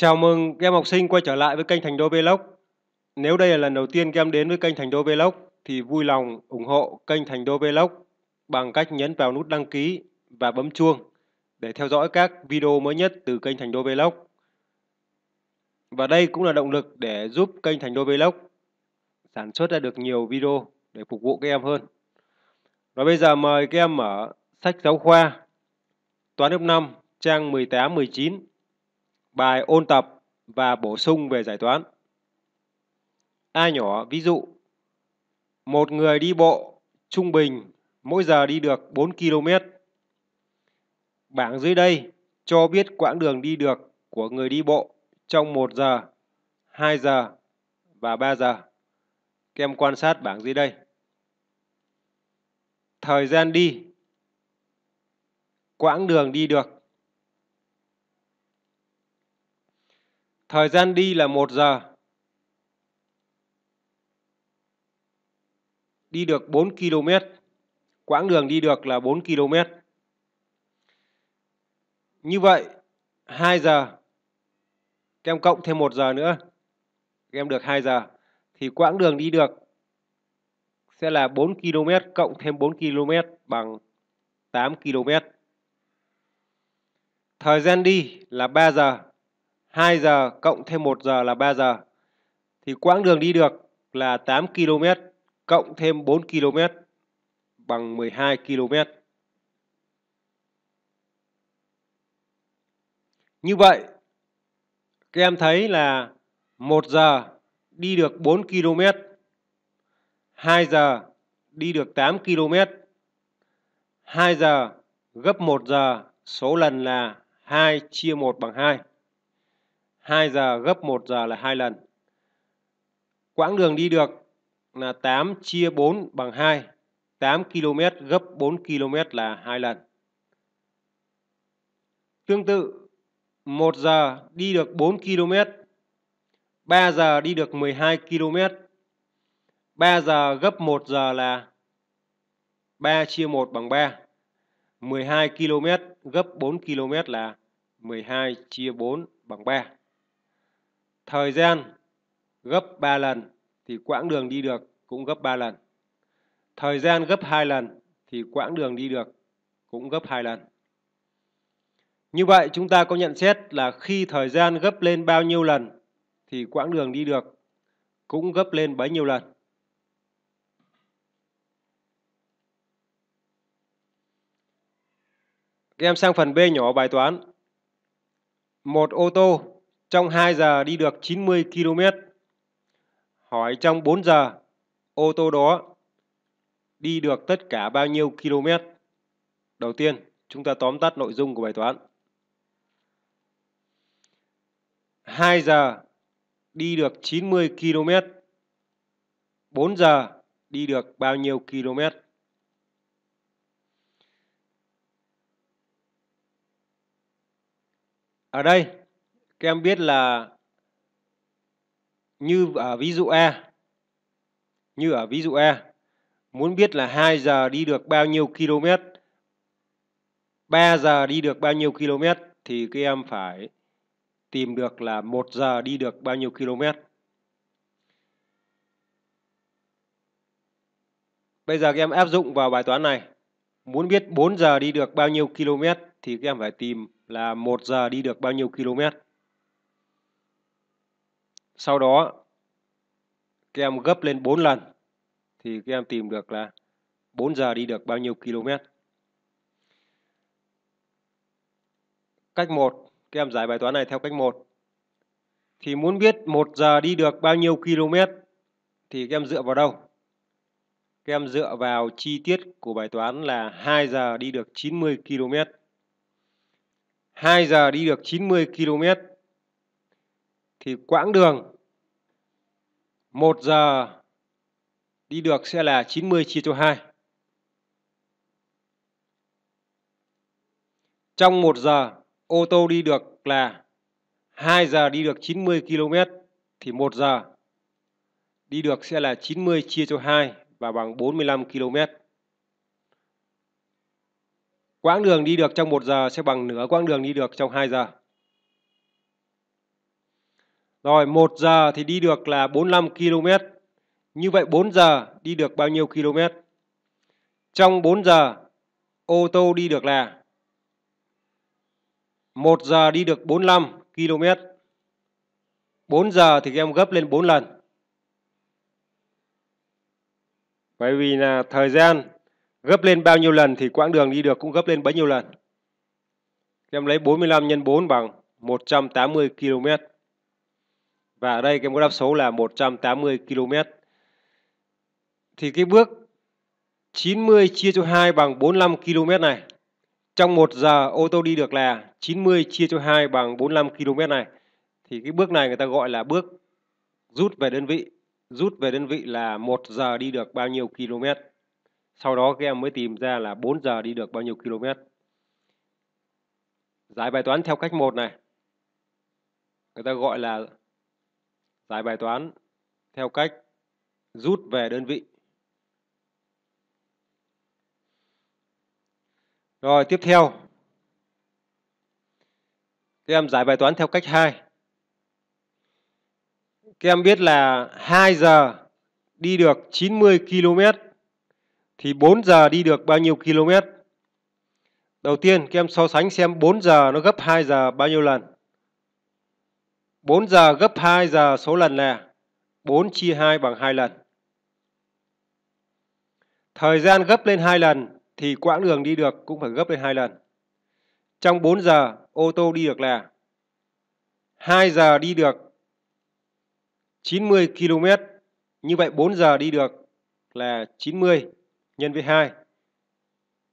Chào mừng các em học sinh quay trở lại với kênh Thành Đô Vlog. Nếu đây là lần đầu tiên các em đến với kênh Thành Đô Vlog thì vui lòng ủng hộ kênh Thành Đô Vlog bằng cách nhấn vào nút đăng ký và bấm chuông để theo dõi các video mới nhất từ kênh Thành Đô Vlog. Và đây cũng là động lực để giúp kênh Thành Đô Vlog sản xuất ra được nhiều video để phục vụ các em hơn. Và bây giờ mời các em mở sách giáo khoa Toán lớp 5 trang 18-19 bài ôn tập và bổ sung về giải toán. A nhỏ, ví dụ, một người đi bộ trung bình mỗi giờ đi được 4 km. Bảng dưới đây cho biết quãng đường đi được của người đi bộ trong 1 giờ, 2 giờ và 3 giờ. Các em quan sát bảng dưới đây. Thời gian đi, quãng đường đi được Thời gian đi là 1 giờ. Đi được 4 km. Quãng đường đi được là 4 km. Như vậy 2 giờ các em cộng thêm 1 giờ nữa các em được 2 giờ thì quãng đường đi được sẽ là 4 km cộng thêm 4 km bằng 8 km. Thời gian đi là 3 giờ 2 giờ cộng thêm 1 giờ là 3 giờ. Thì quãng đường đi được là 8 km cộng thêm 4 km bằng 12 km. Như vậy, các em thấy là 1 giờ đi được 4 km, 2 giờ đi được 8 km, 2 giờ gấp 1 giờ, số lần là 2 chia 1 bằng 2. 2 giờ gấp 1 giờ là hai lần. Quãng đường đi được là 8 chia 4 bằng 2. 8 km gấp 4 km là hai lần. Tương tự, 1 giờ đi được 4 km, 3 giờ đi được 12 km. 3 giờ gấp 1 giờ là 3 chia 1 bằng 3. 12 km gấp 4 km là 12 chia 4 bằng 3 thời gian gấp 3 lần thì quãng đường đi được cũng gấp 3 lần. Thời gian gấp 2 lần thì quãng đường đi được cũng gấp 2 lần. Như vậy chúng ta có nhận xét là khi thời gian gấp lên bao nhiêu lần thì quãng đường đi được cũng gấp lên bấy nhiêu lần. Các em sang phần B nhỏ bài toán. Một ô tô trong 2 giờ đi được 90 km. Hỏi trong 4 giờ ô tô đó đi được tất cả bao nhiêu km? Đầu tiên, chúng ta tóm tắt nội dung của bài toán. 2 giờ đi được 90 km. 4 giờ đi được bao nhiêu km? Ở đây các em biết là như ở à, ví dụ e như ở ví dụ e muốn biết là 2 giờ đi được bao nhiêu km 3 giờ đi được bao nhiêu km thì các em phải tìm được là 1 giờ đi được bao nhiêu km Bây giờ các em áp dụng vào bài toán này muốn biết 4 giờ đi được bao nhiêu km thì các em phải tìm là 1 giờ đi được bao nhiêu km sau đó các em gấp lên 4 lần thì các em tìm được là 4 giờ đi được bao nhiêu km. Cách 1, các em giải bài toán này theo cách 1. Thì muốn biết 1 giờ đi được bao nhiêu km thì các em dựa vào đâu? Các em dựa vào chi tiết của bài toán là 2 giờ đi được 90 km. 2 giờ đi được 90 km thì quãng đường 1 giờ đi được sẽ là 90 chia cho 2. Trong 1 giờ ô tô đi được là 2 giờ đi được 90 km thì 1 giờ đi được sẽ là 90 chia cho 2 và bằng 45 km. Quãng đường đi được trong 1 giờ sẽ bằng nửa quãng đường đi được trong 2 giờ. Rồi 1 giờ thì đi được là 45 km. Như vậy 4 giờ đi được bao nhiêu km? Trong 4 giờ ô tô đi được là 1 giờ đi được 45 km. 4 giờ thì em gấp lên 4 lần. Bởi vì là thời gian gấp lên bao nhiêu lần thì quãng đường đi được cũng gấp lên bấy nhiêu lần. em lấy 45 nhân 4 bằng 180 km và ở đây cái mẫu đáp số là 180 km. Thì cái bước 90 chia cho 2 bằng 45 km này. Trong 1 giờ ô tô đi được là 90 chia cho 2 bằng 45 km này. Thì cái bước này người ta gọi là bước rút về đơn vị. Rút về đơn vị là 1 giờ đi được bao nhiêu km. Sau đó các em mới tìm ra là 4 giờ đi được bao nhiêu km. Giải bài toán theo cách 1 này. Người ta gọi là Giải bài toán theo cách rút về đơn vị. Rồi tiếp theo. Các em giải bài toán theo cách 2. Các em biết là 2 giờ đi được 90 km thì 4 giờ đi được bao nhiêu km? Đầu tiên các em so sánh xem 4 giờ nó gấp 2 giờ bao nhiêu lần? 4 giờ gấp 2 giờ số lần là 4 chia 2 bằng 2 lần. Thời gian gấp lên 2 lần thì quãng đường đi được cũng phải gấp lên 2 lần. Trong 4 giờ ô tô đi được là 2 giờ đi được 90 km. Như vậy 4 giờ đi được là 90 nhân với 2.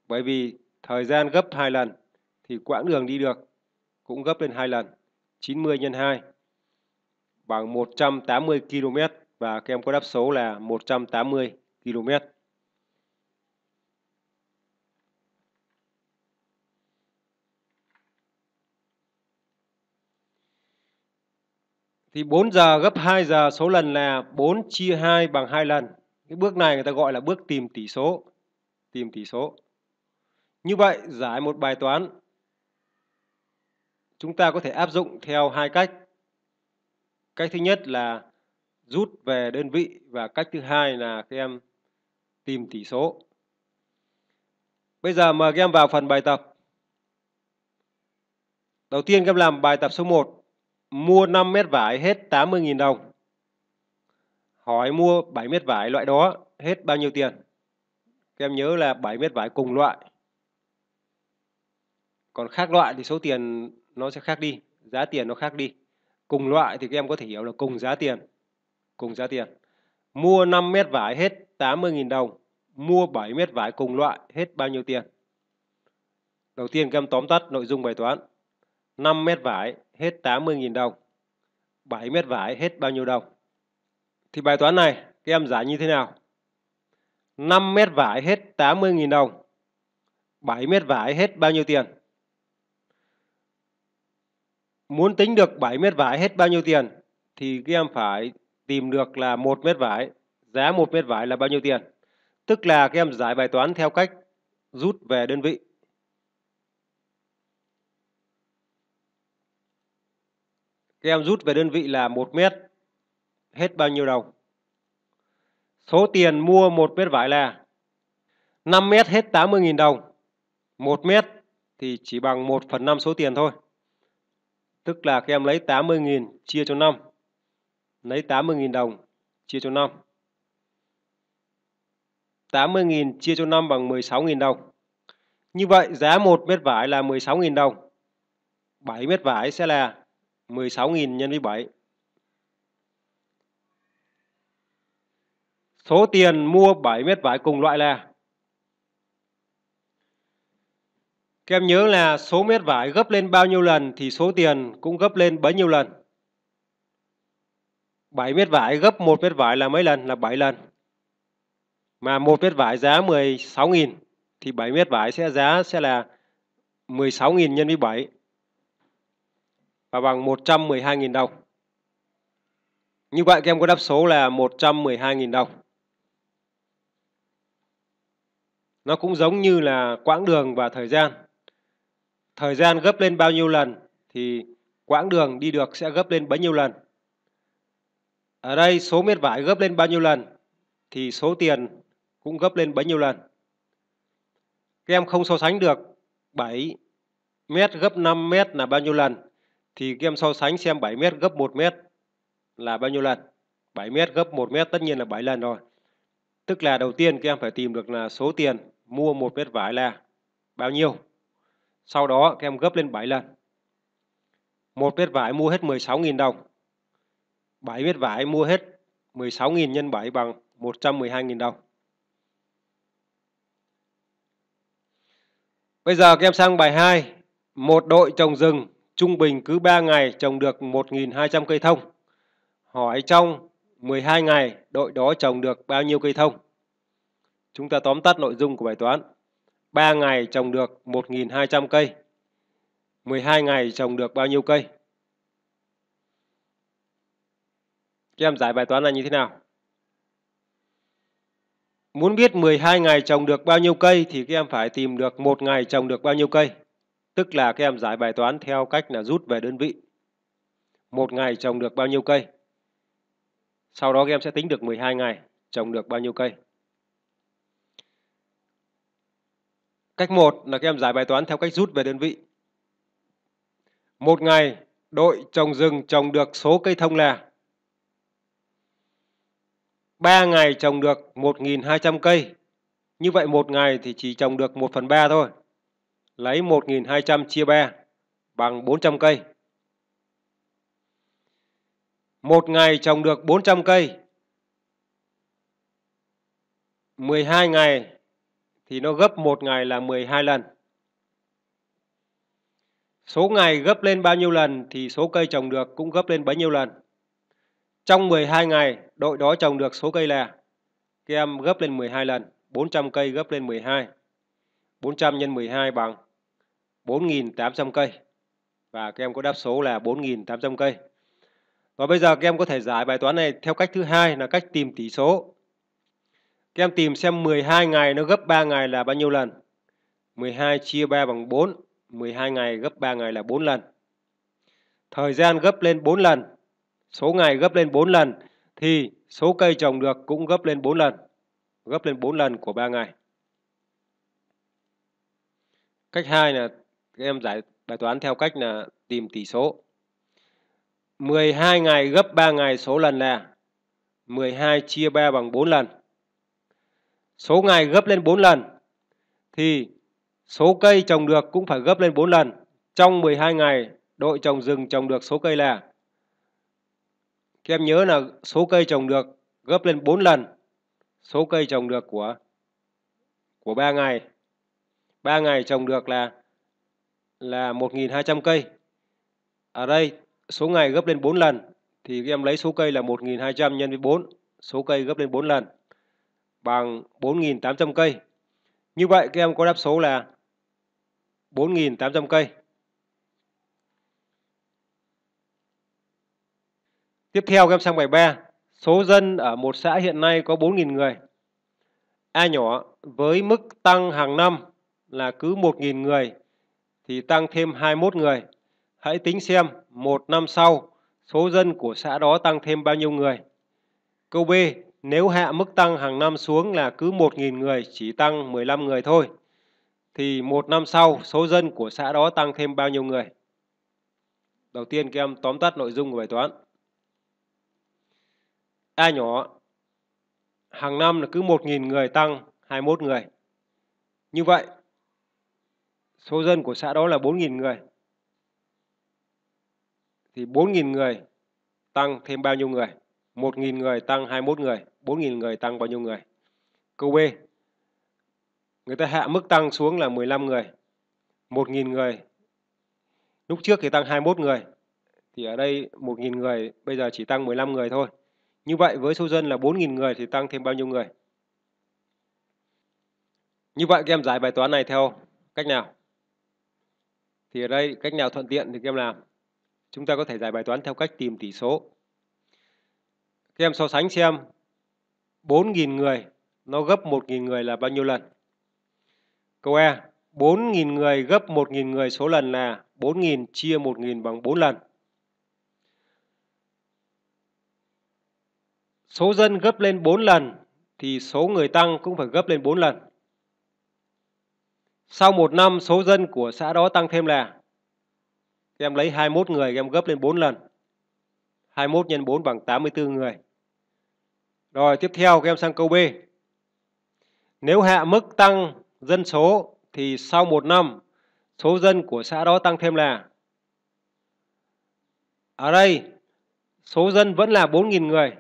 Bởi vì thời gian gấp 2 lần thì quãng đường đi được cũng gấp lên 2 lần. 90 nhân 2 bằng 180 km và các em có đáp số là 180 km. Thì 4 giờ gấp 2 giờ số lần là 4 chia 2 bằng 2 lần. Cái bước này người ta gọi là bước tìm tỷ số. Tìm tỷ số. Như vậy giải một bài toán chúng ta có thể áp dụng theo hai cách cách thứ nhất là rút về đơn vị và cách thứ hai là các em tìm tỷ số bây giờ mời các em vào phần bài tập đầu tiên các em làm bài tập số 1 mua 5 mét vải hết 80.000 đồng hỏi mua 7 mét vải loại đó hết bao nhiêu tiền các em nhớ là 7 mét vải cùng loại còn khác loại thì số tiền nó sẽ khác đi giá tiền nó khác đi cùng loại thì các em có thể hiểu là cùng giá tiền cùng giá tiền mua 5 mét vải hết 80.000 đồng mua 7 mét vải cùng loại hết bao nhiêu tiền đầu tiên các em tóm tắt nội dung bài toán 5 mét vải hết 80.000 đồng 7 mét vải hết bao nhiêu đồng thì bài toán này các em giải như thế nào 5 mét vải hết 80.000 đồng 7 mét vải hết bao nhiêu tiền muốn tính được 7 mét vải hết bao nhiêu tiền thì các em phải tìm được là một mét vải, giá một mét vải là bao nhiêu tiền. Tức là các em giải bài toán theo cách rút về đơn vị. Các em rút về đơn vị là một mét hết bao nhiêu đồng. Số tiền mua một mét vải là 5 mét hết 80.000 đồng. 1 mét thì chỉ bằng 1 phần 5 số tiền thôi. Tức là các em lấy 80.000 chia cho 5. Lấy 80.000 đồng chia cho 5. 80.000 chia cho 5 bằng 16.000 đồng. Như vậy giá 1 mét vải là 16.000 đồng. 7 mét vải sẽ là 16.000 nhân với 7. Số tiền mua 7 mét vải cùng loại là Các em nhớ là số mét vải gấp lên bao nhiêu lần thì số tiền cũng gấp lên bấy nhiêu lần. 7 mét vải gấp 1 mét vải là mấy lần? Là 7 lần. Mà 1 mét vải giá 16.000 thì 7 mét vải sẽ giá sẽ là 16.000 nhân với 7 và bằng 112.000 đồng. Như vậy các em có đáp số là 112.000 đồng. Nó cũng giống như là quãng đường và thời gian thời gian gấp lên bao nhiêu lần thì quãng đường đi được sẽ gấp lên bấy nhiêu lần. Ở đây số mét vải gấp lên bao nhiêu lần thì số tiền cũng gấp lên bấy nhiêu lần. Các em không so sánh được 7 mét gấp 5 mét là bao nhiêu lần thì các em so sánh xem 7 mét gấp 1 mét là bao nhiêu lần. 7 mét gấp 1 mét tất nhiên là 7 lần rồi. Tức là đầu tiên các em phải tìm được là số tiền mua một mét vải là bao nhiêu sau đó các em gấp lên 7 lần. Một mét vải mua hết 16.000 đồng. 7 mét vải mua hết 16.000 nhân 7 bằng 112.000 đồng. Bây giờ các em sang bài 2. Một đội trồng rừng trung bình cứ 3 ngày trồng được 1.200 cây thông. Hỏi trong 12 ngày đội đó trồng được bao nhiêu cây thông? Chúng ta tóm tắt nội dung của bài toán. 3 ngày trồng được 1.200 cây. 12 ngày trồng được bao nhiêu cây? Các em giải bài toán này như thế nào? Muốn biết 12 ngày trồng được bao nhiêu cây thì các em phải tìm được một ngày trồng được bao nhiêu cây. Tức là các em giải bài toán theo cách là rút về đơn vị. Một ngày trồng được bao nhiêu cây? Sau đó các em sẽ tính được 12 ngày trồng được bao nhiêu cây. Cách 1 là các em giải bài toán theo cách rút về đơn vị. Một ngày, đội trồng rừng trồng được số cây thông là 3 ngày trồng được 1.200 cây. Như vậy một ngày thì chỉ trồng được 1 phần 3 thôi. Lấy 1.200 chia 3 bằng 400 cây. Một ngày trồng được 400 cây. 12 ngày thì nó gấp một ngày là 12 lần. Số ngày gấp lên bao nhiêu lần thì số cây trồng được cũng gấp lên bấy nhiêu lần. Trong 12 ngày, đội đó trồng được số cây là các em gấp lên 12 lần, 400 cây gấp lên 12. 400 nhân 12 bằng 4.800 cây. Và các em có đáp số là 4.800 cây. Và bây giờ các em có thể giải bài toán này theo cách thứ hai là cách tìm tỷ số. Các em tìm xem 12 ngày nó gấp 3 ngày là bao nhiêu lần? 12 chia 3 bằng 4. 12 ngày gấp 3 ngày là 4 lần. Thời gian gấp lên 4 lần. Số ngày gấp lên 4 lần. Thì số cây trồng được cũng gấp lên 4 lần. Gấp lên 4 lần của 3 ngày. Cách 2 là các em giải bài toán theo cách là tìm tỷ số. 12 ngày gấp 3 ngày số lần là 12 chia 3 bằng 4 lần số ngày gấp lên 4 lần thì số cây trồng được cũng phải gấp lên 4 lần. Trong 12 ngày, đội trồng rừng trồng được số cây là các em nhớ là số cây trồng được gấp lên 4 lần số cây trồng được của của 3 ngày. 3 ngày trồng được là là 1200 cây. Ở đây số ngày gấp lên 4 lần thì các em lấy số cây là 1200 nhân với 4, số cây gấp lên 4 lần bằng 4.800 cây. Như vậy các em có đáp số là 4.800 cây. Tiếp theo các em sang bài 3. Số dân ở một xã hiện nay có 4.000 người. A nhỏ với mức tăng hàng năm là cứ 1.000 người thì tăng thêm 21 người. Hãy tính xem một năm sau số dân của xã đó tăng thêm bao nhiêu người. Câu B, nếu hạ mức tăng hàng năm xuống là cứ 1.000 người chỉ tăng 15 người thôi, thì một năm sau số dân của xã đó tăng thêm bao nhiêu người? Đầu tiên các em tóm tắt nội dung của bài toán. A nhỏ, hàng năm là cứ 1.000 người tăng 21 người. Như vậy, số dân của xã đó là 4.000 người. Thì 4.000 người tăng thêm bao nhiêu người? 1.000 người tăng 21 người. 4.000 người tăng bao nhiêu người? Câu B. Người ta hạ mức tăng xuống là 15 người. 1.000 người. Lúc trước thì tăng 21 người. Thì ở đây 1.000 người bây giờ chỉ tăng 15 người thôi. Như vậy với số dân là 4.000 người thì tăng thêm bao nhiêu người? Như vậy các em giải bài toán này theo cách nào? Thì ở đây cách nào thuận tiện thì các em làm. Chúng ta có thể giải bài toán theo cách tìm tỷ số. Các em so sánh xem 4.000 người, nó gấp 1.000 người là bao nhiêu lần? Câu E, 4.000 người gấp 1.000 người số lần là 4.000 chia 1.000 bằng 4 lần. Số dân gấp lên 4 lần thì số người tăng cũng phải gấp lên 4 lần. Sau một năm số dân của xã đó tăng thêm là em lấy 21 người em gấp lên 4 lần 21 x 4 bằng 84 người rồi tiếp theo các em sang câu B. Nếu hạ mức tăng dân số thì sau một năm số dân của xã đó tăng thêm là ở đây số dân vẫn là 4.000 người.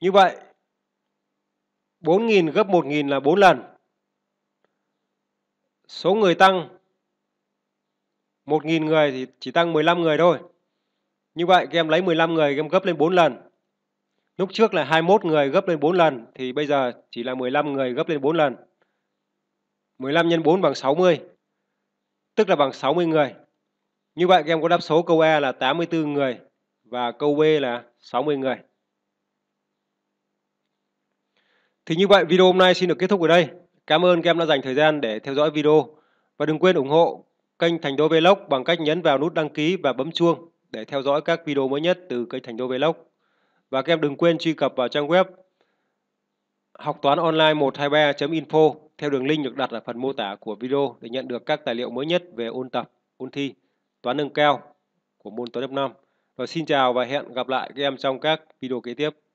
Như vậy 4.000 gấp 1.000 là 4 lần. Số người tăng 1.000 người thì chỉ tăng 15 người thôi. Như vậy các em lấy 15 người các em gấp lên 4 lần. Lúc trước là 21 người gấp lên 4 lần thì bây giờ chỉ là 15 người gấp lên 4 lần. 15 x 4 bằng 60. Tức là bằng 60 người. Như vậy các em có đáp số câu A e là 84 người và câu B là 60 người. Thì như vậy video hôm nay xin được kết thúc ở đây. Cảm ơn các em đã dành thời gian để theo dõi video và đừng quên ủng hộ kênh Thành Đô Vlog bằng cách nhấn vào nút đăng ký và bấm chuông để theo dõi các video mới nhất từ kênh Thành Đô Vlog. Và các em đừng quên truy cập vào trang web học toán online 123.info theo đường link được đặt ở phần mô tả của video để nhận được các tài liệu mới nhất về ôn tập, ôn thi, toán nâng cao của môn toán lớp 5. Rồi xin chào và hẹn gặp lại các em trong các video kế tiếp.